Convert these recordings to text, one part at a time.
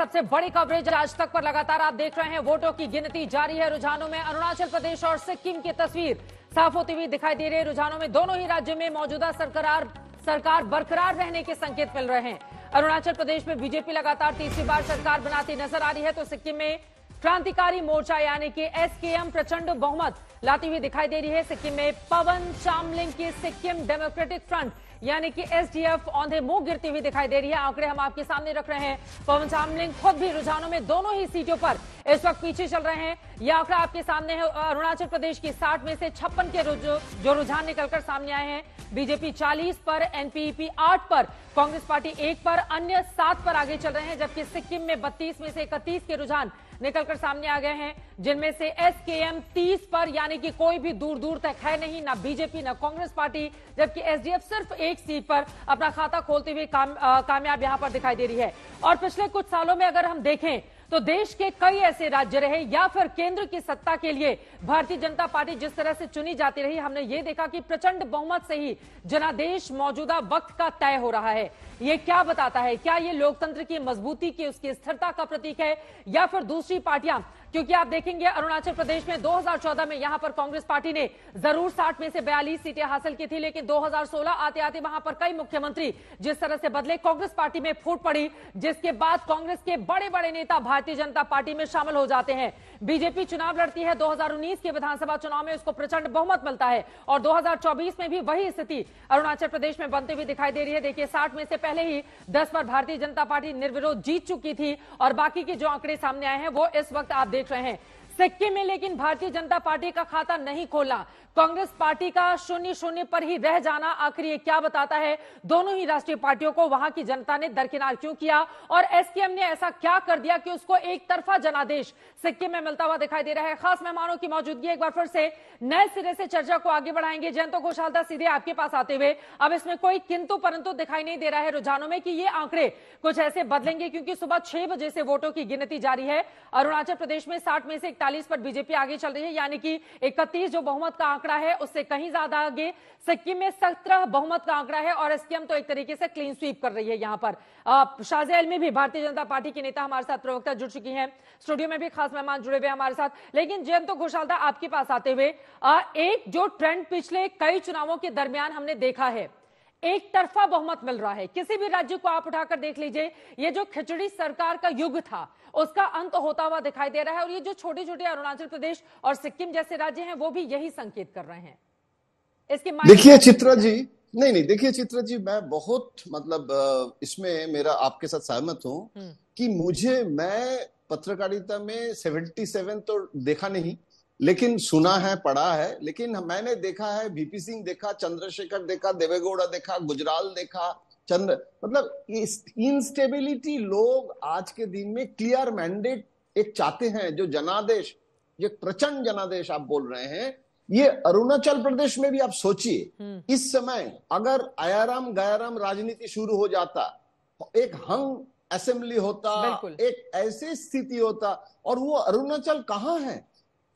सबसे बड़ी कवरेज आज तक पर लगातार आप देख रहे हैं वोटों की गिनती जारी है रुझानों में अरुणाचल प्रदेश और सिक्किम की तस्वीर साफ होती हुई दिखाई दे रही है रुझानों में दोनों ही राज्यों में मौजूदा सरकार सरकार बरकरार रहने के संकेत मिल रहे हैं अरुणाचल प्रदेश में बीजेपी लगातार तीसरी बार सरकार बनाती नजर आ रही है तो सिक्किम में क्रांतिकारी मोर्चा यानी कि एसकेएम प्रचंड बहुमत लाती हुई दिखाई दे रही है सिक्किम में पवन चामलिंग की सिक्किम डेमोक्रेटिक फ्रंट यानी कि एसडीएफ औंधे मुंह गिरती हुई दिखाई दे रही है आंकड़े हम आपके सामने रख रहे हैं पवन चामलिंग खुद भी रुझानों में दोनों ही सीटों पर इस वक्त पीछे चल रहे हैं यह आंकड़ा आपके सामने है अरुणाचल प्रदेश की साठ में से छप्पन के जो रुझान निकलकर सामने आए हैं बीजेपी 40 पर एनपीपी 8 पर कांग्रेस पार्टी एक पर अन्य सात पर आगे चल रहे हैं जबकि सिक्किम में बत्तीस में से इकतीस के रुझान निकलकर सामने आ गए हैं जिनमें से एस के एम तीस पर यानी कि कोई भी दूर दूर तक है नहीं ना बीजेपी ना कांग्रेस पार्टी जबकि एसडीएफ सिर्फ एक सीट पर अपना खाता खोलते हुए काम, कामयाब यहां पर दिखाई दे रही है और पिछले कुछ सालों में अगर हम देखें तो देश के कई ऐसे राज्य रहे या फिर केंद्र की सत्ता के लिए भारतीय जनता पार्टी जिस तरह से चुनी जाती रही हमने ये देखा कि प्रचंड बहुमत से ही जनादेश मौजूदा वक्त का तय हो रहा है ये क्या बताता है क्या ये लोकतंत्र की मजबूती की उसकी स्थिरता का प्रतीक है या फिर दूसरी पार्टियां क्योंकि आप देखेंगे अरुणाचल प्रदेश में 2014 में यहां पर कांग्रेस पार्टी ने जरूर 60 में से 42 सीटें हासिल की थी लेकिन 2016 आते आते वहां पर कई मुख्यमंत्री जिस तरह से बदले कांग्रेस पार्टी में फूट पड़ी जिसके बाद कांग्रेस के बड़े बड़े नेता भारतीय जनता पार्टी में शामिल हो जाते हैं बीजेपी चुनाव लड़ती है 2019 के विधानसभा चुनाव में उसको प्रचंड बहुमत मिलता है और 2024 में भी वही स्थिति अरुणाचल प्रदेश में बनते हुए दिखाई दे रही है देखिए साठ में से पहले ही दस पर भारतीय जनता पार्टी निर्विरोध जीत चुकी थी और बाकी के जो आंकड़े सामने आए हैं वो इस वक्त आप देख देख रहे हैं सिक्किम में लेकिन भारतीय जनता पार्टी का खाता नहीं खोला कांग्रेस पार्टी का शून्य शून्य पर ही रह जाना आखिर ये क्या बताता है दोनों ही राष्ट्रीय पार्टियों को वहां की जनता ने दरकिनार क्यों किया और एसकेएम ने ऐसा क्या कर दिया कि उसको एक तरफा जनादेश सिक्किम में मिलता हुआ दिखाई दे रहा है खास मेहमानों की मौजूदगी एक बार फिर से नए सिरे से चर्चा को आगे बढ़ाएंगे जयंत घोषालदा सीधे आपके पास आते हुए अब इसमें कोई किंतु परंतु दिखाई नहीं दे रहा है रुझानों में कि ये आंकड़े कुछ ऐसे बदलेंगे क्योंकि सुबह छह बजे से वोटों की गिनती जारी है अरुणाचल प्रदेश में साठ में से इकतालीस 40 पर बीजेपी आगे चल रही है यानी कि 31 जो बहुमत का आंकड़ा है उससे कहीं ज्यादा आगे सिक्किम में सत्रह बहुमत का आंकड़ा है और एसकेएम तो एक तरीके से क्लीन स्वीप कर रही है यहाँ पर शाहजहल में भी भारतीय जनता पार्टी के नेता हमारे साथ प्रवक्ता जुड़ चुकी है स्टूडियो में भी खास मेहमान जुड़े हुए हमारे साथ लेकिन जयंत तो घोषालदा आपके पास आते हुए एक जो ट्रेंड पिछले कई चुनावों के दरमियान हमने देखा है एक तरफा बहुमत मिल रहा है किसी भी राज्य को आप उठाकर देख लीजिए ये जो खिचड़ी सरकार का युग था उसका अंत होता हुआ दिखाई दे रहा है और ये जो छोटे छोटे अरुणाचल प्रदेश और सिक्किम जैसे राज्य हैं वो भी यही संकेत कर रहे हैं इसके देखिए चित्रा जी नहीं नहीं देखिए चित्रा जी मैं बहुत मतलब इसमें मेरा आपके साथ सहमत हूँ हम्म। कि मुझे मैं पत्रकारिता में सेवेंटी सेवन तो देखा नहीं लेकिन सुना है पढ़ा है लेकिन मैंने देखा है बीपी सिंह देखा चंद्रशेखर देखा देवेगौड़ा देखा गुजराल देखा चंद्र मतलब इनस्टेबिलिटी लोग आज के दिन में क्लियर मैंडेट एक चाहते हैं जो जनादेश ये प्रचंड जनादेश आप बोल रहे हैं ये अरुणाचल प्रदेश में भी आप सोचिए हम्म। इस समय अगर आयाराम गयाराम राजनीति शुरू हो जाता एक हंग असेंबली होता एक ऐसी स्थिति होता और वो अरुणाचल कहाँ है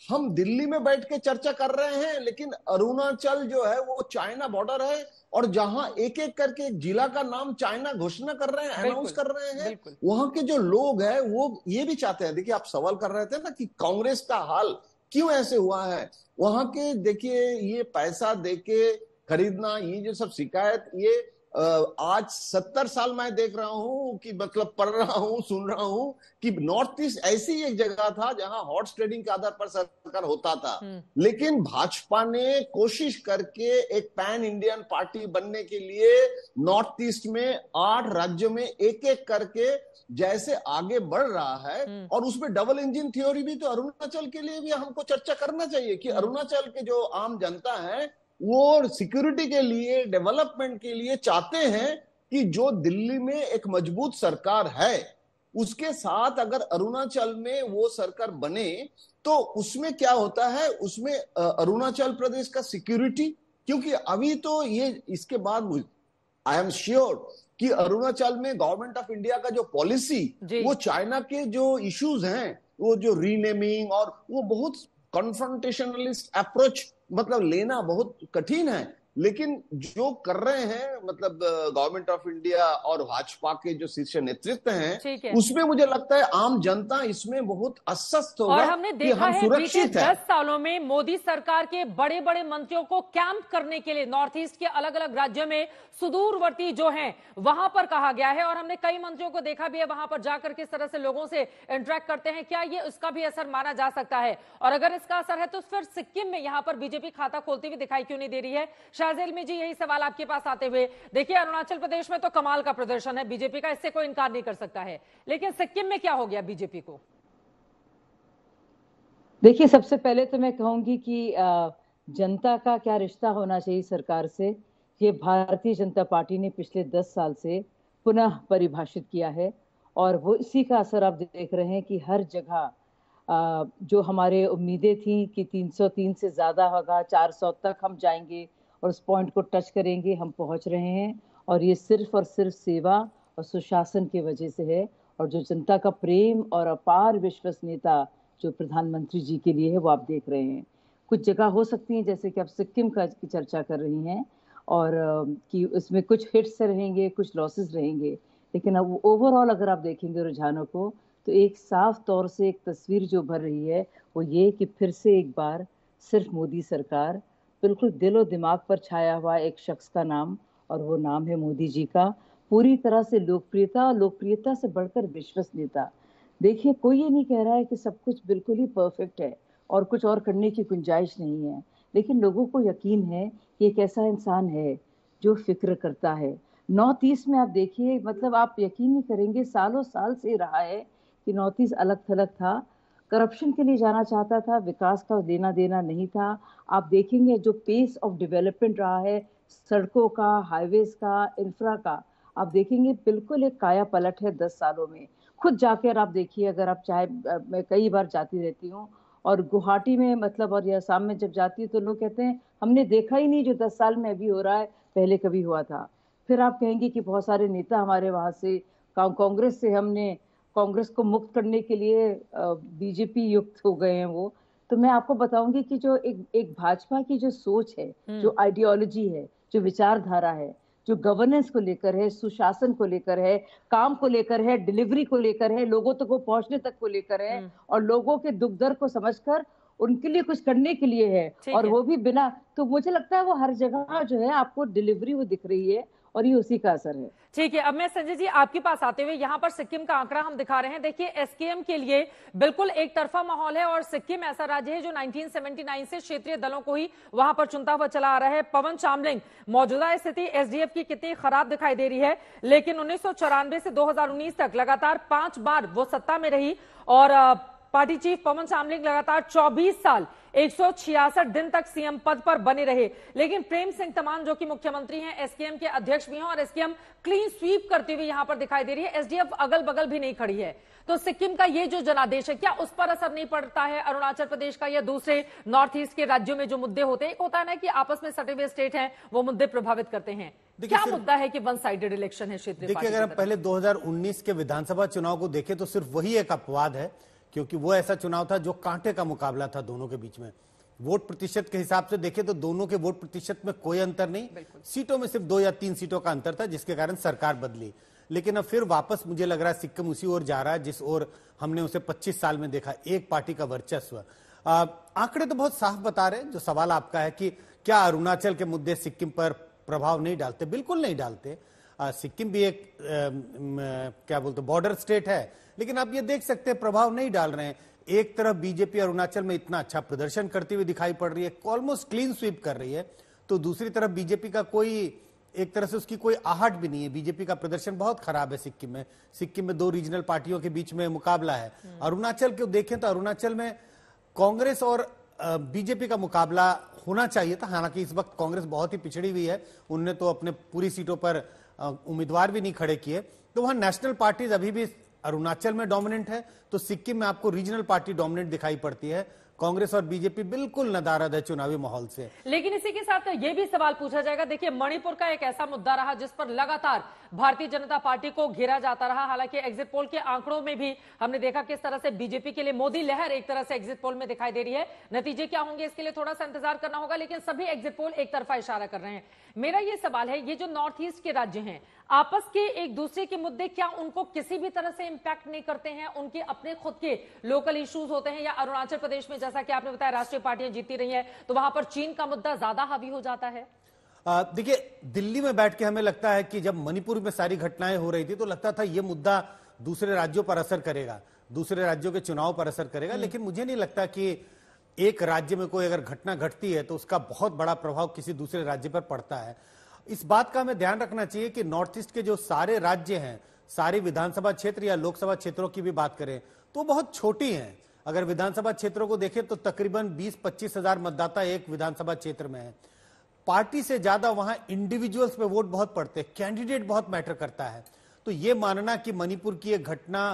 हम दिल्ली में बैठ के चर्चा कर रहे हैं लेकिन अरुणाचल जो है वो चाइना बॉर्डर है और जहां एक एक करके एक जिला का नाम चाइना घोषणा कर रहे हैं अनाउंस कर रहे हैं वहां के जो लोग हैं वो ये भी चाहते हैं देखिए आप सवाल कर रहे थे ना कि कांग्रेस का हाल क्यों ऐसे हुआ है वहां के देखिए ये पैसा देके खरीदना ये जो सब शिकायत ये आज सत्तर साल मैं देख रहा हूँ कि मतलब पढ़ रहा हूँ सुन रहा हूँ कि नॉर्थ ईस्ट ऐसी एक जगह था जहां हॉर्स ट्रेडिंग के आधार पर सरकार होता था हम्म। लेकिन भाजपा ने कोशिश करके एक पैन इंडियन पार्टी बनने के लिए नॉर्थ ईस्ट में आठ राज्यों में एक एक करके जैसे आगे बढ़ रहा है हम्म। और उसमें डबल इंजन थ्योरी भी तो अरुणाचल के लिए भी हमको चर्चा करना चाहिए कि हम्म। अरुणाचल के जो आम जनता है वो सिक्योरिटी के लिए डेवलपमेंट के लिए चाहते हैं कि जो दिल्ली में एक मजबूत सरकार है उसके साथ अगर अरुणाचल में वो सरकार बने तो उसमें क्या होता है उसमें अरुणाचल प्रदेश का सिक्योरिटी क्योंकि अभी तो ये इसके बाद आई एम श्योर कि अरुणाचल में गवर्नमेंट ऑफ इंडिया का जो पॉलिसी वो चाइना के जो इश्यूज हैं वो जो रीनेमिंग और वो बहुत कॉन्फ्रंटेशनलिस्ट अप्रोच मतलब लेना बहुत कठिन है लेकिन जो कर रहे हैं मतलब गवर्नमेंट ऑफ इंडिया और भाजपा के जो शीर्ष नेतृत्व हैं उसमें मुझे लगता है आम जनता इसमें बहुत अस्वस्थ हो और हमने देखा हम है बीते दस सालों में मोदी सरकार के बड़े बड़े मंत्रियों को कैंप करने के लिए नॉर्थ ईस्ट के अलग अलग राज्यों में सुदूरवर्ती जो है वहां पर कहा गया है और हमने कई मंत्रियों को देखा भी है वहां पर जाकर किस तरह से लोगों से इंटरेक्ट करते हैं क्या ये उसका भी असर माना जा सकता है और अगर इसका असर है तो फिर सिक्किम में यहाँ पर बीजेपी खाता खोलती हुई दिखाई क्यों नहीं दे रही है शाहजेल में जी यही सवाल आपके पास आते हुए देखिए अरुणाचल प्रदेश में तो कमाल का प्रदर्शन है बीजेपी का इससे कोई इनकार नहीं कर सकता है लेकिन सिक्किम में क्या हो गया बीजेपी को देखिए सबसे पहले तो मैं कहूंगी कि जनता का क्या रिश्ता होना चाहिए सरकार से ये भारतीय जनता पार्टी ने पिछले दस साल से पुनः परिभाषित किया है और वो इसी का असर आप देख रहे हैं कि हर जगह जो हमारे उम्मीदें थी कि 303 से ज़्यादा होगा 400 तक हम जाएंगे और उस पॉइंट को टच करेंगे हम पहुंच रहे हैं और ये सिर्फ और सिर्फ सेवा और सुशासन की वजह से है और जो जनता का प्रेम और अपार विश्वसनीयता जो प्रधानमंत्री जी के लिए है वो आप देख रहे हैं कुछ जगह हो सकती हैं जैसे कि आप सिक्किम का की चर्चा कर रही हैं और कि उसमें कुछ हिट्स रहेंगे कुछ लॉसेस रहेंगे लेकिन अब ओवरऑल अगर आप देखेंगे रुझानों को तो एक साफ तौर से एक तस्वीर जो भर रही है वो ये कि फिर से एक बार सिर्फ मोदी सरकार बिल्कुल दिलो दिमाग पर छाया हुआ एक शख्स का नाम और वो नाम है मोदी जी का पूरी तरह से लोकप्रियता लोकप्रियता से बढ़कर विश्वसनीयता देखिए कोई ये नहीं कह रहा है कि सब कुछ बिल्कुल ही परफेक्ट है और कुछ और करने की गुंजाइश नहीं है लेकिन लोगों को यकीन है कि एक ऐसा इंसान है जो फिक्र करता है नॉर्थ ईस्ट में आप देखिए मतलब आप यकीन नहीं करेंगे सालों साल से रहा है कि नॉर्थ ईस्ट अलग थलग था करप्शन के लिए जाना चाहता था विकास का देना देना नहीं था आप देखेंगे जो पेस ऑफ डेवलपमेंट रहा है सड़कों का हाईवेज का इंफ्रा का आप देखेंगे बिल्कुल एक काया पलट है दस सालों में खुद जाकर आप देखिए अगर आप चाहे मैं कई बार जाती रहती हूँ और गुवाहाटी में मतलब और यह आसाम में जब जाती हूँ तो लोग कहते हैं हमने देखा ही नहीं जो दस साल में अभी हो रहा है पहले कभी हुआ था फिर आप कहेंगे कि बहुत सारे नेता हमारे वहाँ से कांग्रेस से हमने कांग्रेस को मुक्त करने के लिए बीजेपी युक्त हो गए हैं वो तो मैं आपको बताऊंगी कि जो एक एक भाजपा की जो सोच है हम्म। जो आइडियोलॉजी है जो विचारधारा है जो गवर्नेंस को लेकर है सुशासन को लेकर है काम को लेकर है डिलीवरी को लेकर है लोगों तक को पहुंचने तक को लेकर है हम्म। और लोगों के दुख दर्द को समझकर उनके लिए कुछ करने के लिए है और है। वो भी बिना तो मुझे लगता है वो हर जगह जो है आपको डिलीवरी वो दिख रही है और ये उसी का असर है ठीक है अब मैं संजय जी आपके पास आते हुए यहाँ पर सिक्किम का आंकड़ा हम दिखा रहे हैं देखिए एसकेएम के लिए बिल्कुल एक तरफा माहौल है और सिक्किम ऐसा राज्य है जो 1979 से क्षेत्रीय दलों को ही वहां पर चुनता हुआ चला आ रहा है पवन चामलिंग मौजूदा स्थिति एसडीएफ की कितनी खराब दिखाई दे रही है लेकिन उन्नीस से दो तक लगातार पांच बार वो सत्ता में रही और पार्टी चीफ पवन सामलिंग लगातार 24 साल 166 दिन तक सीएम पद पर बने रहे लेकिन प्रेम सिंह तमाम जो कि मुख्यमंत्री हैं एसकेएम के अध्यक्ष भी हैं और एसकेएम क्लीन स्वीप करती हुई यहां पर दिखाई दे रही है एसडीएफ अगल बगल भी नहीं खड़ी है तो सिक्किम का ये जो जनादेश है क्या उस पर असर नहीं पड़ता है अरुणाचल प्रदेश का या दूसरे नॉर्थ ईस्ट के राज्यों में जो मुद्दे होते हैं होता है ना कि आपस में सटे हुए स्टेट है वो मुद्दे प्रभावित करते हैं क्या मुद्दा है कि वन साइडेड इलेक्शन है क्षेत्र देखिए अगर हम पहले 2019 के विधानसभा चुनाव को देखें तो सिर्फ वही एक अपवाद है क्योंकि वो ऐसा चुनाव था जो कांटे का मुकाबला था दोनों के बीच में वोट प्रतिशत के हिसाब से देखें तो दोनों के वोट प्रतिशत में कोई अंतर नहीं सीटों में सिर्फ दो या तीन सीटों का अंतर था जिसके कारण सरकार बदली लेकिन अब फिर वापस मुझे लग रहा है सिक्किम उसी ओर जा रहा है जिस ओर हमने उसे 25 साल में देखा एक पार्टी का वर्चस्व आंकड़े तो बहुत साफ बता रहे हैं जो सवाल आपका है कि क्या अरुणाचल के मुद्दे सिक्किम पर प्रभाव नहीं डालते बिल्कुल नहीं डालते सिक्किम भी एक क्या बोलते बॉर्डर स्टेट है लेकिन आप ये देख सकते हैं प्रभाव नहीं डाल रहे हैं एक तरफ बीजेपी अरुणाचल में इतना अच्छा प्रदर्शन करती हुई दिखाई पड़ रही है ऑलमोस्ट क्लीन स्वीप कर रही है तो दूसरी तरफ बीजेपी का कोई एक तरह से उसकी कोई आहट भी नहीं है बीजेपी का प्रदर्शन बहुत खराब है सिक्किम में सिक्किम में दो रीजनल पार्टियों के बीच में मुकाबला है हम्म। अरुणाचल को देखें तो अरुणाचल में कांग्रेस और बीजेपी का मुकाबला होना चाहिए था हालांकि इस वक्त कांग्रेस बहुत ही पिछड़ी हुई है उनने तो अपने पूरी सीटों पर उम्मीदवार भी नहीं खड़े किए तो वहां नेशनल पार्टीज अभी भी अरुणाचल में डोमिनेंट है तो सिक्किम में आपको रीजनल पार्टी डोमिनेंट दिखाई पड़ती है कांग्रेस और बीजेपी बिल्कुल नदारद है चुनावी माहौल से लेकिन इसी के साथ ये भी सवाल पूछा जाएगा देखिए मणिपुर का एक ऐसा मुद्दा रहा जिस पर लगातार भारतीय जनता पार्टी को घेरा जाता रहा हालांकि एग्जिट पोल के आंकड़ों में भी हमने देखा किस तरह से बीजेपी के लिए मोदी लहर एक तरह से एग्जिट पोल में दिखाई दे रही है नतीजे क्या होंगे इसके लिए थोड़ा सा इंतजार करना होगा लेकिन सभी एग्जिट पोल एक तरफा इशारा कर रहे हैं मेरा ये सवाल है ये जो नॉर्थ ईस्ट के राज्य हैं आपस के एक दूसरे के मुद्दे क्या उनको किसी भी तरह से इंपैक्ट नहीं करते हैं उनके अपने खुद के लोकल इश्यूज होते हैं या अरुणाचल प्रदेश में जैसा कि आपने बताया राष्ट्रीय पार्टियां जीती रही हैं तो वहां पर चीन का मुद्दा ज्यादा हावी हो जाता है देखिए दिल्ली में बैठ के हमें लगता है कि जब मणिपुर में सारी घटनाएं हो रही थी तो लगता था ये मुद्दा दूसरे राज्यों पर असर करेगा दूसरे राज्यों के चुनाव पर असर करेगा हम्म। लेकिन मुझे नहीं लगता कि एक राज्य में कोई अगर घटना घटती है तो उसका बहुत बड़ा प्रभाव किसी दूसरे राज्य पर पड़ता है इस बात का हमें ध्यान रखना चाहिए कि नॉर्थ ईस्ट के जो सारे राज्य हैं सारे विधानसभा क्षेत्र या लोकसभा क्षेत्रों की भी बात करें तो बहुत छोटी हैं अगर विधानसभा क्षेत्रों को देखें तो तकरीबन 20 पच्चीस हजार मतदाता एक विधानसभा क्षेत्र में है पार्टी से ज्यादा वहां इंडिविजुअल्स पे वोट बहुत पड़ते हैं कैंडिडेट बहुत मैटर करता है तो ये मानना कि मणिपुर की एक घटना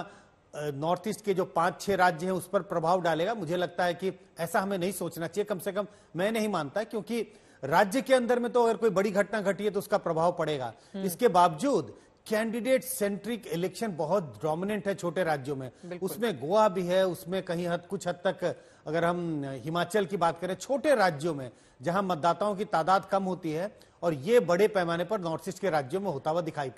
नॉर्थ ईस्ट के जो पांच छह राज्य हैं उस पर प्रभाव डालेगा मुझे लगता है कि ऐसा हमें नहीं सोचना चाहिए कम से कम मैं नहीं मानता क्योंकि राज्य के अंदर में तो अगर कोई बड़ी घटना घटी है तो उसका प्रभाव पड़ेगा हम्म। इसके बावजूद कैंडिडेट सेंट्रिक इलेक्शन बहुत डोमिनेंट है छोटे राज्यों में उसमें गोवा भी है उसमें कहीं हद कुछ हद तक अगर हम हिमाचल की बात करें छोटे राज्यों में जहां मतदाताओं की तादाद कम होती है और ये बड़े पैमाने पर नॉर्थ ईस्ट के राज्यों में होता हुआ दिखाई